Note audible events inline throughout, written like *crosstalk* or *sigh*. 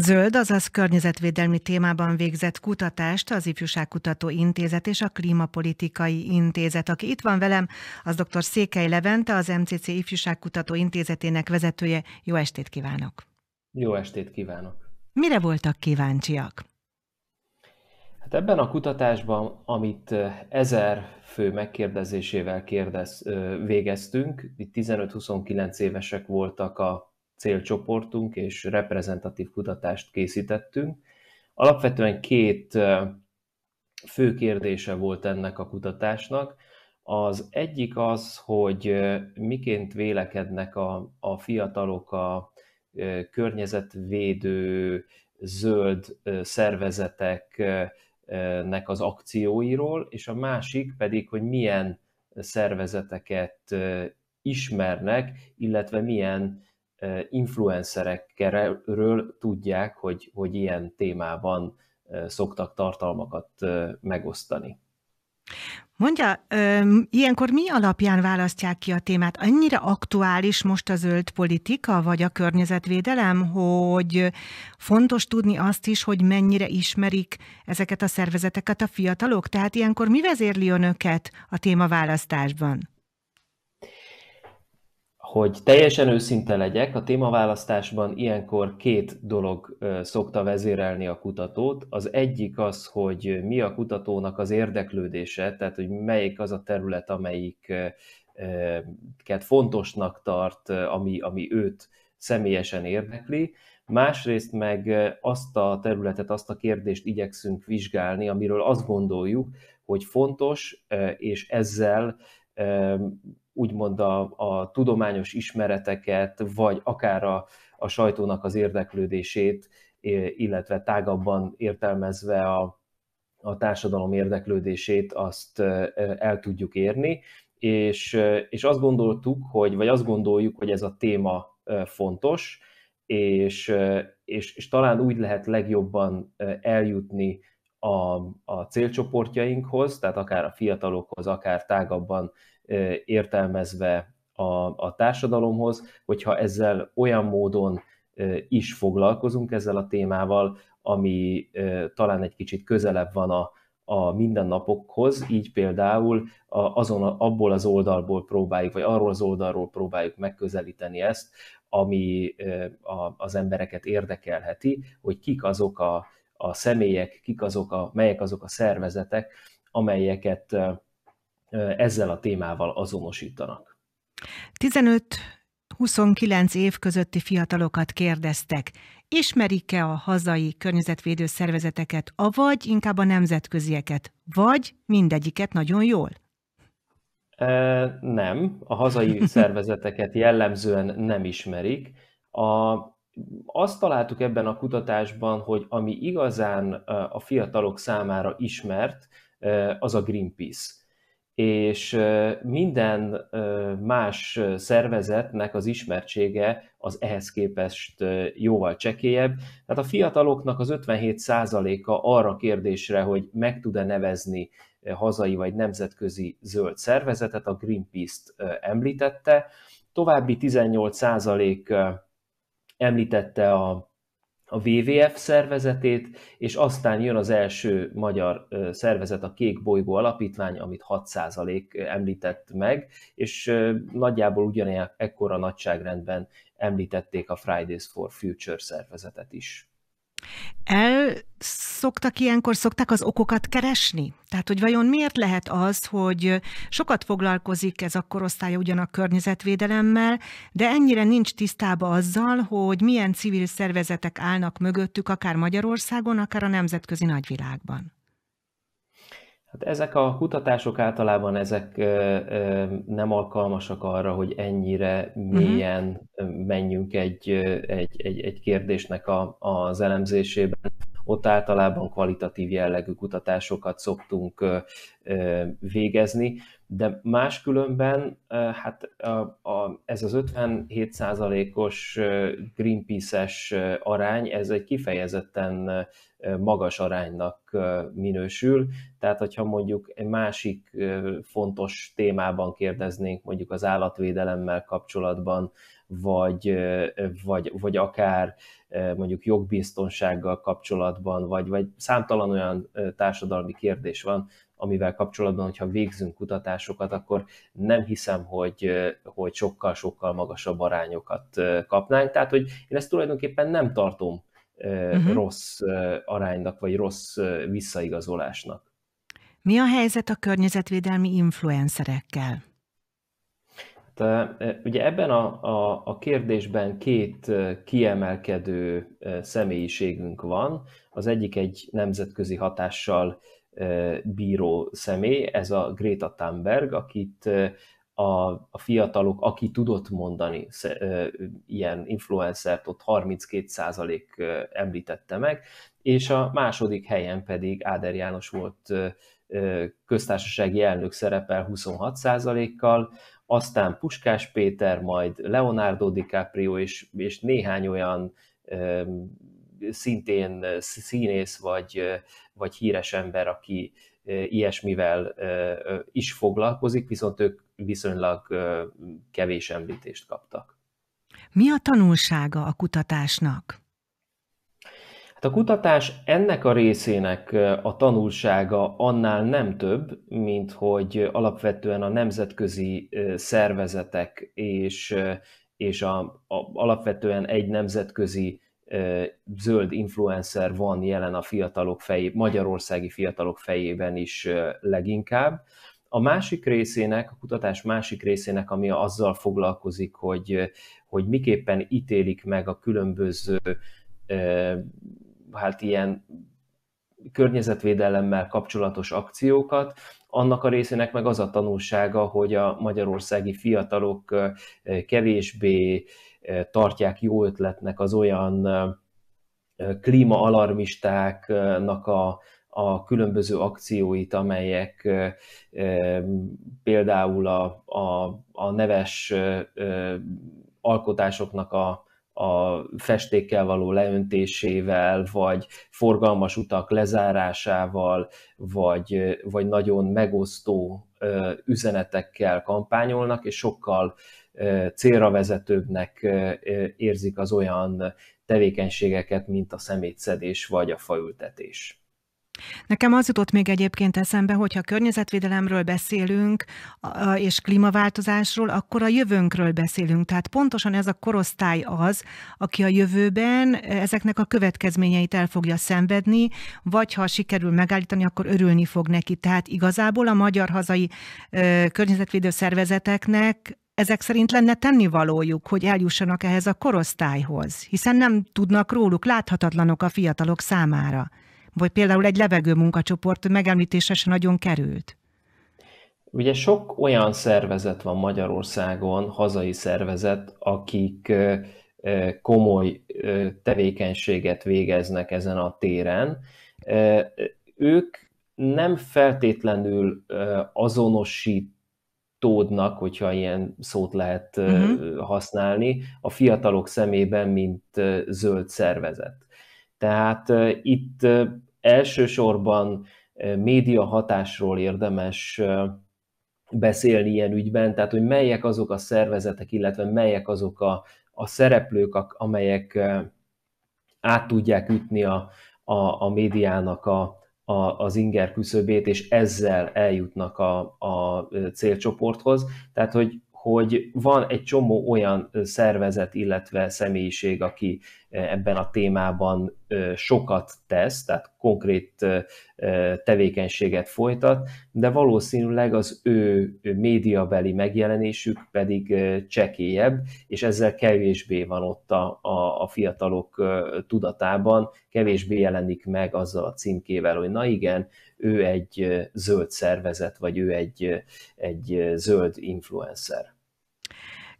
Zöld, azaz környezetvédelmi témában végzett kutatást az Ifjúságkutató Intézet és a Klímapolitikai Intézet. Aki itt van velem, az dr. Székely Levente, az MCC Ifjúságkutató Intézetének vezetője. Jó estét kívánok! Jó estét kívánok! Mire voltak kíváncsiak? Hát ebben a kutatásban, amit ezer fő megkérdezésével kérdez, végeztünk, itt 15-29 évesek voltak a célcsoportunk, és reprezentatív kutatást készítettünk. Alapvetően két fő kérdése volt ennek a kutatásnak. Az egyik az, hogy miként vélekednek a, a fiatalok a környezetvédő zöld szervezeteknek az akcióiról, és a másik pedig, hogy milyen szervezeteket ismernek, illetve milyen influencerekről tudják, hogy, hogy ilyen témában szoktak tartalmakat megosztani. Mondja, ilyenkor mi alapján választják ki a témát? Annyira aktuális most a zöld politika, vagy a környezetvédelem, hogy fontos tudni azt is, hogy mennyire ismerik ezeket a szervezeteket a fiatalok? Tehát ilyenkor mi vezérli önöket a témaválasztásban? Hogy teljesen őszinte legyek, a témaválasztásban ilyenkor két dolog szokta vezérelni a kutatót. Az egyik az, hogy mi a kutatónak az érdeklődése, tehát hogy melyik az a terület, amelyiket fontosnak tart, ami, ami őt személyesen érdekli, másrészt meg azt a területet, azt a kérdést igyekszünk vizsgálni, amiről azt gondoljuk, hogy fontos, és ezzel úgymond a, a tudományos ismereteket, vagy akár a, a sajtónak az érdeklődését, illetve tágabban értelmezve a, a társadalom érdeklődését, azt el tudjuk érni, és, és azt gondoltuk, hogy, vagy azt gondoljuk, hogy ez a téma fontos, és, és, és talán úgy lehet legjobban eljutni a, a célcsoportjainkhoz, tehát akár a fiatalokhoz, akár tágabban értelmezve a, a társadalomhoz, hogyha ezzel olyan módon is foglalkozunk ezzel a témával, ami talán egy kicsit közelebb van a, a mindennapokhoz, így például azon, abból az oldalból próbáljuk, vagy arról az oldalról próbáljuk megközelíteni ezt, ami az embereket érdekelheti, hogy kik azok a, a személyek, kik azok a, melyek azok a szervezetek, amelyeket ezzel a témával azonosítanak. 15-29 év közötti fiatalokat kérdeztek, ismerik-e a hazai környezetvédő szervezeteket, avagy inkább a nemzetközieket, vagy mindegyiket nagyon jól? Nem, a hazai *laughs* szervezeteket jellemzően nem ismerik. A, azt találtuk ebben a kutatásban, hogy ami igazán a fiatalok számára ismert, az a Greenpeace és minden más szervezetnek az ismertsége az ehhez képest jóval csekélyebb. Tehát a fiataloknak az 57%-a arra kérdésre, hogy meg tud-e nevezni hazai vagy nemzetközi zöld szervezetet, a Greenpeace-t említette, további 18% említette a a WWF szervezetét, és aztán jön az első magyar szervezet, a Kék Bolygó Alapítvány, amit 6% említett meg, és nagyjából ugyanilyen ekkora nagyságrendben említették a Fridays for Future szervezetet is. El szoktak ilyenkor, szoktak az okokat keresni? Tehát, hogy vajon miért lehet az, hogy sokat foglalkozik ez a korosztálya ugyan a környezetvédelemmel, de ennyire nincs tisztába azzal, hogy milyen civil szervezetek állnak mögöttük, akár Magyarországon, akár a nemzetközi nagyvilágban? Hát ezek a kutatások általában ezek nem alkalmasak arra, hogy ennyire mhm. mélyen menjünk egy, egy, egy, egy kérdésnek a, az elemzésében. Ott általában kvalitatív jellegű kutatásokat szoktunk végezni, de máskülönben hát a, a, ez az 57%-os Greenpeace-es arány, ez egy kifejezetten magas aránynak minősül, tehát hogyha mondjuk egy másik fontos témában kérdeznénk, mondjuk az állatvédelemmel kapcsolatban, vagy, vagy, vagy akár mondjuk jogbiztonsággal kapcsolatban, vagy, vagy számtalan olyan társadalmi kérdés van, amivel kapcsolatban, hogyha végzünk kutatásokat, akkor nem hiszem, hogy, hogy sokkal-sokkal magasabb arányokat kapnánk. Tehát, hogy én ezt tulajdonképpen nem tartom uh-huh. rossz aránynak, vagy rossz visszaigazolásnak. Mi a helyzet a környezetvédelmi influencerekkel? Hát, ugye ebben a, a, a kérdésben két kiemelkedő személyiségünk van. Az egyik egy nemzetközi hatással bíró személy, ez a Greta Thunberg, akit a, a fiatalok, aki tudott mondani ilyen influencert, ott 32% említette meg, és a második helyen pedig Áder János volt köztársasági elnök szerepel 26%-kal, aztán Puskás Péter, majd Leonardo DiCaprio és, és néhány olyan szintén színész vagy, vagy híres ember, aki ilyesmivel is foglalkozik, viszont ők viszonylag kevés említést kaptak. Mi a tanulsága a kutatásnak? Hát a kutatás ennek a részének a tanulsága annál nem több, mint hogy alapvetően a nemzetközi szervezetek és, és a, a, alapvetően egy nemzetközi zöld influencer van jelen a fiatalok fejében, magyarországi fiatalok fejében is leginkább. A másik részének, a kutatás másik részének, ami azzal foglalkozik, hogy, hogy miképpen ítélik meg a különböző hát ilyen környezetvédelemmel kapcsolatos akciókat, annak a részének meg az a tanulsága, hogy a magyarországi fiatalok kevésbé tartják jó ötletnek az olyan klímaalarmistáknak a, a különböző akcióit, amelyek például a, a, a neves alkotásoknak a, a festékkel való leöntésével, vagy forgalmas utak lezárásával, vagy, vagy nagyon megosztó üzenetekkel kampányolnak, és sokkal célra vezetőbbnek érzik az olyan tevékenységeket, mint a szemétszedés vagy a faültetés. Nekem az jutott még egyébként eszembe, hogyha környezetvédelemről beszélünk, és klímaváltozásról, akkor a jövőnkről beszélünk. Tehát pontosan ez a korosztály az, aki a jövőben ezeknek a következményeit el fogja szenvedni, vagy ha sikerül megállítani, akkor örülni fog neki. Tehát igazából a magyar hazai környezetvédő szervezeteknek ezek szerint lenne tennivalójuk, hogy eljussanak ehhez a korosztályhoz, hiszen nem tudnak róluk, láthatatlanok a fiatalok számára. Vagy például egy levegő munkacsoport megemlítése se nagyon került. Ugye sok olyan szervezet van Magyarországon, hazai szervezet, akik komoly tevékenységet végeznek ezen a téren. Ők nem feltétlenül azonosítódnak, hogyha ilyen szót lehet uh-huh. használni, a fiatalok szemében, mint zöld szervezet. Tehát itt elsősorban média hatásról érdemes beszélni ilyen ügyben, tehát hogy melyek azok a szervezetek, illetve melyek azok a, a szereplők, amelyek át tudják ütni a, a, a médiának a, a, az inger küszöbét, és ezzel eljutnak a, a célcsoporthoz. Tehát, hogy, hogy van egy csomó olyan szervezet, illetve személyiség, aki ebben a témában sokat tesz, tehát konkrét tevékenységet folytat, de valószínűleg az ő médiabeli megjelenésük pedig csekélyebb, és ezzel kevésbé van ott a, a, a fiatalok tudatában, kevésbé jelenik meg azzal a címkével, hogy na igen, ő egy zöld szervezet, vagy ő egy, egy zöld influencer.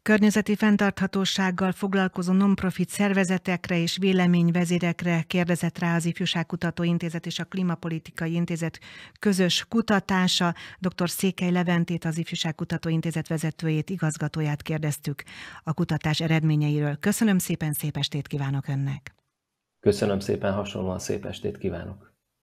Környezeti fenntarthatósággal foglalkozó nonprofit szervezetekre és véleményvezérekre kérdezett rá az Ifjúságkutató Intézet és a Klimapolitikai Intézet közös kutatása. Dr. Székely Leventét, az Ifjúságkutató Intézet vezetőjét, igazgatóját kérdeztük a kutatás eredményeiről. Köszönöm szépen, szép estét kívánok Önnek! Köszönöm szépen, hasonlóan szép estét kívánok!